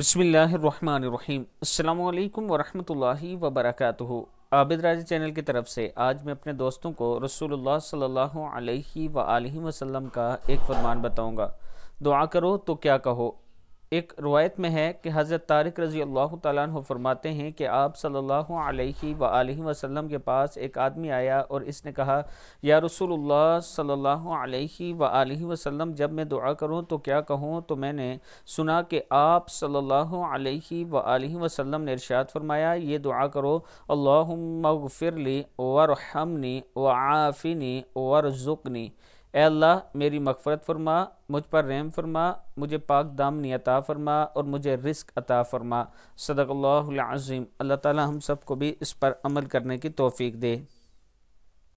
بسم اللہ الرحمن الرحیم السلام علیکم ورحمۃ اللہ وبرکاتہ عابد راجہ چینل کی طرف سے آج میں اپنے دوستوں کو رسول اللہ صلی اللہ علیہ وآلہ وسلم کا ایک فرمان بتاؤں گا دعا کرو تو کیا کہو ایک روایت میں ہے کہ حضرت طارق رضی اللہ تعالیٰ عنہ فرماتے ہیں کہ آپ صلی اللہ علیہ وآلہ وسلم کے پاس ایک آدمی آیا اور اس نے کہا یا رسول اللہ صلی اللہ علیہ وآلہ وسلم جب میں دعا کروں تو کیا کہوں تو میں نے سنا کہ آپ صلی اللہ علیہ وآلہ وسلم نے ارشاد فرمایا یہ دعا کرو اللہم مغفر لی ورحمنی وعافنی ورزقنی اے اللہ میری مغفرت فرما مجھ پر رحم فرما مجھے پاک دام نہیں عطا فرما اور مجھے رزق عطا فرما صدق اللہ العظیم اللہ تعالی ہم سب کو بھی اس پر عمل کرنے کی توفیق دے